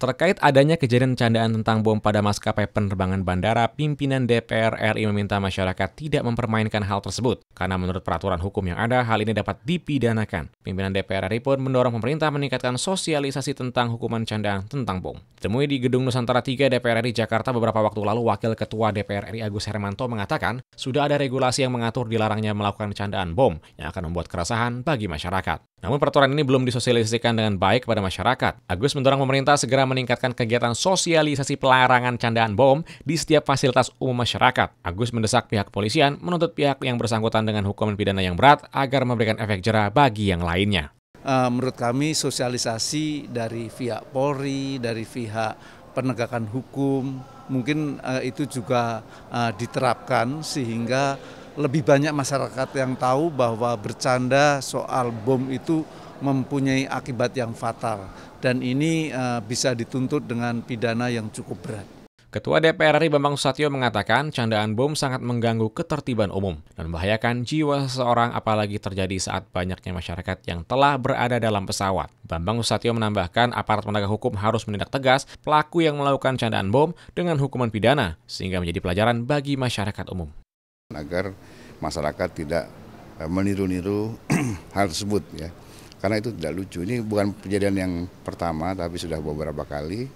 Terkait adanya kejadian candaan tentang bom pada maskapai penerbangan bandara, pimpinan DPR RI meminta masyarakat tidak mempermainkan hal tersebut. Karena menurut peraturan hukum yang ada, hal ini dapat dipidanakan. Pimpinan DPR RI pun mendorong pemerintah meningkatkan sosialisasi tentang hukuman candaan tentang bom. Ditemui di Gedung Nusantara 3 DPR RI Jakarta beberapa waktu lalu, Wakil Ketua DPR RI Agus Hermanto mengatakan, sudah ada regulasi yang mengatur dilarangnya melakukan candaan bom yang akan membuat keresahan bagi masyarakat. Namun peraturan ini belum disosialisasikan dengan baik kepada masyarakat. Agus mendorong pemerintah segera meningkatkan kegiatan sosialisasi pelarangan candaan bom di setiap fasilitas umum masyarakat. Agus mendesak pihak kepolisian menuntut pihak yang bersangkutan dengan hukuman pidana yang berat agar memberikan efek jerah bagi yang lainnya uh, menurut kami sosialisasi dari pihak Polri, dari pihak penegakan hukum, mungkin uh, itu juga uh, diterapkan sehingga lebih banyak masyarakat yang tahu bahwa bercanda soal bom itu mempunyai akibat yang fatal dan ini uh, bisa dituntut dengan pidana yang cukup berat. Ketua DPR RI Bambang Susatyo mengatakan candaan bom sangat mengganggu ketertiban umum dan membahayakan jiwa seseorang apalagi terjadi saat banyaknya masyarakat yang telah berada dalam pesawat. Bambang Susatyo menambahkan aparat penegak hukum harus menindak tegas pelaku yang melakukan candaan bom dengan hukuman pidana sehingga menjadi pelajaran bagi masyarakat umum. Agar masyarakat tidak eh, meniru-niru hal tersebut ya. Karena itu tidak lucu. Ini bukan kejadian yang pertama tapi sudah beberapa kali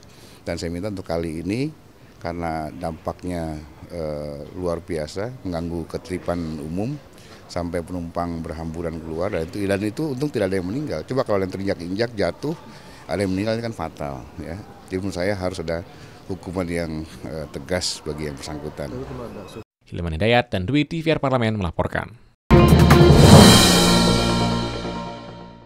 dan saya minta untuk kali ini karena dampaknya e, luar biasa, mengganggu ketertiban umum sampai penumpang berhamburan keluar dan itu dan itu untung tidak ada yang meninggal. Coba kalau yang terinjak-injak jatuh, ada yang meninggal ini kan fatal ya. Jadi menurut saya harus ada hukuman yang e, tegas bagi yang bersangkutan. Hilman Hidayat dan Dwi TVR Parlemen melaporkan.